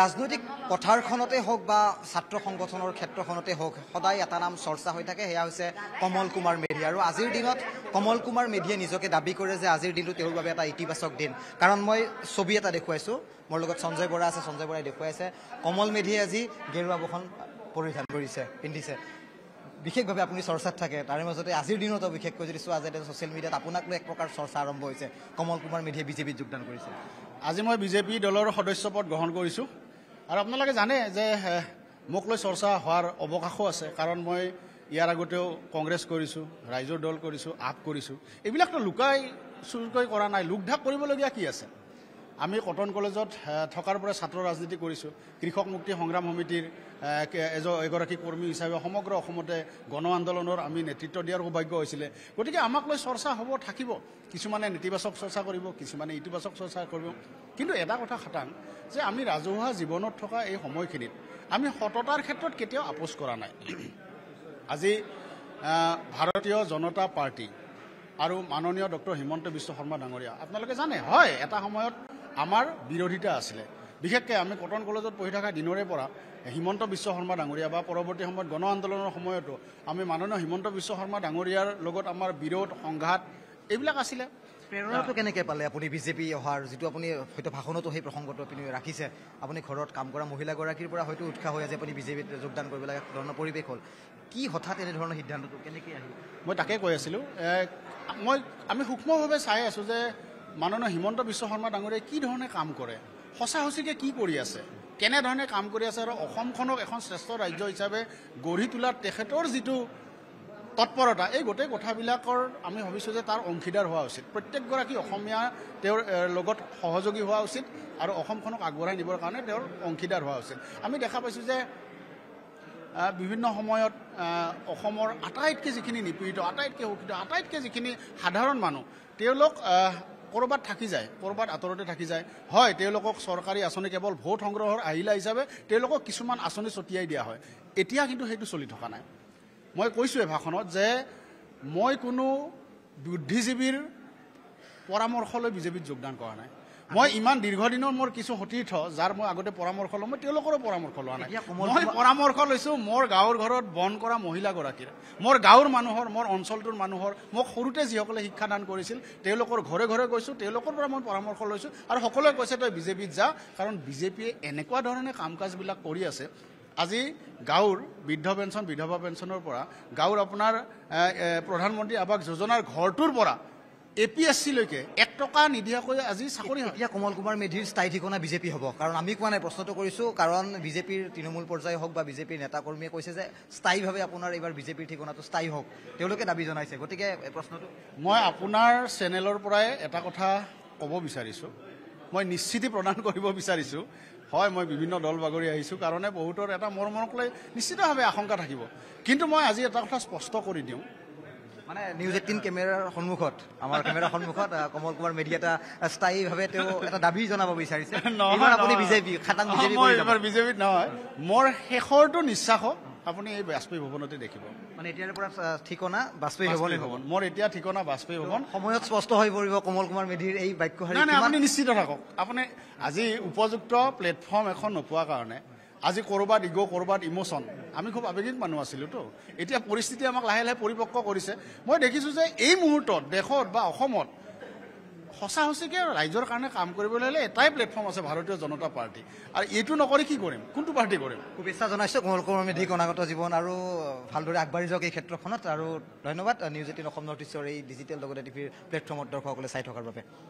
ৰাজনৈতিক পথাৰখনতে হওক বা ছাত্ৰ সংগঠনৰ ক্ষেত্ৰখনতে হওক সদায় এটা নাম চৰ্চা হৈ থাকে সেয়া হৈছে কমল কুমাৰ মেধি আৰু আজিৰ দিনত কমল কুমাৰ মেধিয়ে নিজকে দাবী কৰে যে আজিৰ দিনটো তেওঁৰ বাবে এটা ইতিবাচক দিন কাৰণ মই ছবি এটা দেখুৱাইছোঁ মোৰ লগত সঞ্জয় বৰা আছে সঞ্জয় বৰাই দেখুৱাইছে কমল মেধিয়ে আজি গেৰুৱা বসন পৰিধান কৰিছে পিন্ধিছে বিশেষভাৱে আপুনি চৰ্চাত থাকে তাৰে মাজতে আজিৰ দিনতো বিশেষকৈ যদি চোৱা যায় ছ'চিয়েল মিডিয়াত আপোনাক লৈ এক প্ৰকাৰ চৰ্চা আৰম্ভ হৈছে কমল কুমাৰ মেধিয়ে বিজেপিত যোগদান কৰিছে আজি মই বিজেপি দলৰ সদস্য পদ গ্ৰহণ কৰিছোঁ আৰু আপোনালোকে জানে যে মোক লৈ চৰ্চা হোৱাৰ অৱকাশো আছে কাৰণ মই ইয়াৰ আগতেও কংগ্ৰেছ কৰিছোঁ ৰাইজৰ দল কৰিছোঁ আপ কৰিছোঁ এইবিলাকতো লুকাই চুৰকৈ কৰা নাই লোকঢাক কৰিবলগীয়া কি আছে আমি কটন কলেজত থকাৰ পৰা ছাত্ৰ ৰাজনীতি কৰিছোঁ কৃষক মুক্তি সংগ্ৰাম সমিতিৰ এজ এগৰাকী কৰ্মী হিচাপে সমগ্ৰ অসমতে গণ আন্দোলনৰ আমি নেতৃত্ব দিয়াৰ সৌভাগ্য হৈছিলে গতিকে আমাক লৈ চৰ্চা হ'ব থাকিব কিছুমানে নেতিবাচক চৰ্চা কৰিব কিছুমানে ইতিবাচক চৰ্চা কৰিব কিন্তু এটা কথা খাটাং যে আমি ৰাজহুৱা জীৱনত থকা এই সময়খিনিত আমি সততাৰ ক্ষেত্ৰত কেতিয়াও আপোচ কৰা নাই আজি ভাৰতীয় জনতা পাৰ্টী আৰু মাননীয় ডক্টৰ হিমন্ত বিশ্ব শৰ্মা ডাঙৰীয়া আপোনালোকে জানে হয় এটা সময়ত আমাৰ বিৰোধিতা আছিলে বিশেষকৈ আমি কটন কলেজত পঢ়ি থকা দিনৰে পৰা হিমন্ত বিশ্ব শৰ্মা ডাঙৰীয়া বা পৰৱৰ্তী সময়ত গণ আন্দোলনৰ সময়তো আমি মাননীয় হিমন্ত বিশ্ব শৰ্মা ডাঙৰীয়াৰ লগত আমাৰ বিৰোধ সংঘাত এইবিলাক আছিলে প্ৰেৰণাটো কেনেকৈ পালে আপুনি বিজেপি অহাৰ যিটো আপুনি হয়তো ভাষণতো সেই প্ৰসংগটো আপুনি ৰাখিছে আপুনি ঘৰত কাম কৰা মহিলাগৰাকীৰ পৰা হয়তো উৎসাহ হৈ আছে আপুনি বিজেপিত যোগদান কৰিব লাগে ধৰণৰ পৰিৱেশ হ'ল কি হঠাৎ এনেধৰণৰ সিদ্ধান্তটো কেনেকৈ আহিল মই তাকে কৈ আছিলোঁ মই আমি সূক্ষ্মভাৱে চাই আছোঁ যে মাননীয় হিমন্ত বিশ্ব শৰ্মা ডাঙৰে কি ধৰণে কাম কৰে সঁচা সঁচিকৈ কি কৰি আছে কেনেধৰণে কাম কৰি আছে আৰু অসমখনক এখন শ্ৰেষ্ঠ ৰাজ্য হিচাপে গঢ়ি তোলাৰ তেখেতৰ যিটো তৎপৰতা এই গোটেই কথাবিলাকৰ আমি ভাবিছোঁ যে তাৰ অংশীদাৰ হোৱা উচিত প্ৰত্যেকগৰাকী অসমীয়া তেওঁৰ লগত সহযোগী হোৱা উচিত আৰু অসমখনক আগবঢ়াই নিবৰ কাৰণে তেওঁৰ অংশীদাৰ হোৱা উচিত আমি দেখা পাইছোঁ যে বিভিন্ন সময়ত অসমৰ আটাইতকৈ যিখিনি নিপীড়িত আটাইতকৈ শোষিত আটাইতকৈ যিখিনি সাধাৰণ মানুহ তেওঁলোক কৰবাত থাকি যায় কৰবাত আঁতৰতে থাকি যায় হয় তেওঁলোকক চৰকাৰী আঁচনি কেৱল ভোট সংগ্ৰহৰ আহিলা হিচাপে তেওঁলোকক কিছুমান আঁচনি ছটিয়াই দিয়া হয় এতিয়া কিন্তু সেইটো চলি থকা নাই মই কৈছোঁ ভাষণত যে মই কোনো বুদ্ধিজীৱীৰ পৰামৰ্শ লৈ বিজেপিত যোগদান কৰা নাই মই ইমান দীৰ্ঘদিনৰ মোৰ কিছু সতীৰ্থ যাৰ মই আগতে পৰামৰ্শ লওঁ মই তেওঁলোকৰো পৰামৰ্শ লোৱা নাই মই পৰামৰ্শ লৈছোঁ মোৰ গাঁৱৰ ঘৰত বন কৰা মহিলাগৰাকীৰ মোৰ গাঁৱৰ মানুহৰ মোৰ অঞ্চলটোৰ মানুহৰ মোক সৰুতে যিসকলে শিক্ষাদান কৰিছিল তেওঁলোকৰ ঘৰে ঘৰে গৈছোঁ তেওঁলোকৰ পৰা মই পৰামৰ্শ লৈছোঁ আৰু সকলোৱে কৈছে তই বিজেপিত যা কাৰণ বিজেপিয়ে এনেকুৱা ধৰণে কাম কাজবিলাক কৰি আছে আজি গাঁৱৰ বৃদ্ধ পেঞ্চন বিধৱা পেঞ্চনৰ পৰা গাঁৱৰ আপোনাৰ প্ৰধানমন্ত্ৰী আৱাস যোজনাৰ ঘৰটোৰ পৰা এ পি এছ চি লৈকে এক টকা নিদিয়াকৈ আজি চাকৰি এতিয়া কমল কুমাৰ মেধিৰ স্থায়ী ঠিকনা বিজেপি হ'ব কাৰণ আমি কোৱা নাই প্ৰশ্নটো কৰিছোঁ কাৰণ বিজেপিৰ তৃণমূল পৰ্যায় হওক বা বিজেপিৰ নেতা কৰ্মীয়ে কৈছে যে স্থায়ীভাৱে আপোনাৰ এইবাৰ বিজেপিৰ ঠিকনাটো স্থায়ী হওক তেওঁলোকে দাবী জনাইছে গতিকে প্ৰশ্নটো মই আপোনাৰ চেনেলৰ পৰাই এটা কথা ক'ব বিচাৰিছোঁ মই নিশ্চিতি প্ৰদান কৰিব বিচাৰিছোঁ হয় মই বিভিন্ন দল বাগৰি আহিছোঁ কাৰণে বহুতৰ এটা মোৰ মনক লৈ নিশ্চিতভাৱে আশংকা থাকিব কিন্তু মই আজি এটা কথা স্পষ্ট কৰি দিওঁ মানে নিউজ এইটিন কেমেৰাৰ সন্মুখত আমাৰ কেমেৰাৰ সন্মুখত কমল কুমাৰ মেডিয়া এটা স্থায়ীভাৱে তেওঁ এটা দাবী জনাব বিচাৰিছে নহয় বিজেপি বিজেপিত নহয় মোৰ শেষৰটো নিশ্বাসক আপুনি এই বাজপেয়ী ভৱনতে দেখিব মানে এতিয়াৰ পৰা ঠিকনা বাজপেয়ী ভৱনী ভৱন মোৰ এতিয়া ঠিকনা বাজপেয়ী ভৱন সময়ত স্পষ্ট হৈ পৰিব কমল কুমাৰ মেধিৰ এই বাক্য আপুনি নিশ্চিত থাকক আপুনি আজি উপযুক্ত প্লেটফৰ্ম এখন নোপোৱাৰ কাৰণে আজি ক'ৰবাত ইগ' ক'ৰবাত ইম'চন আমি খুব আৱেগিক মানুহ আছিলোতো এতিয়া পৰিস্থিতি আমাক লাহে লাহে পৰিপক্ক কৰিছে মই দেখিছোঁ যে এই মুহূৰ্তত দেশত বা অসমত সঁচা হৈছে কি ৰাইজৰ কাৰণে কাম কৰিবলৈ হ'লে এটাই প্লেটফৰ্ম আছে ভাৰতীয় জনতা পাৰ্টী আৰু এইটো নকৰি কি কৰিম কোনটো পাৰ্টী কৰিম শুভেচ্ছা জনাইছোঁ কোমলকৰ মেধিক অনাগত জীৱন আৰু ভালদৰে আগবাঢ়ি যাওক এই ক্ষেত্ৰখনত আৰু ধন্যবাদ নিউজ এইটিন অসম নৰ্থ ইষ্টৰ এই ডিজিটেল লগতে টিভিৰ প্লেটফৰ্মত দৰ্শকসকলে চাই থকাৰ বাবে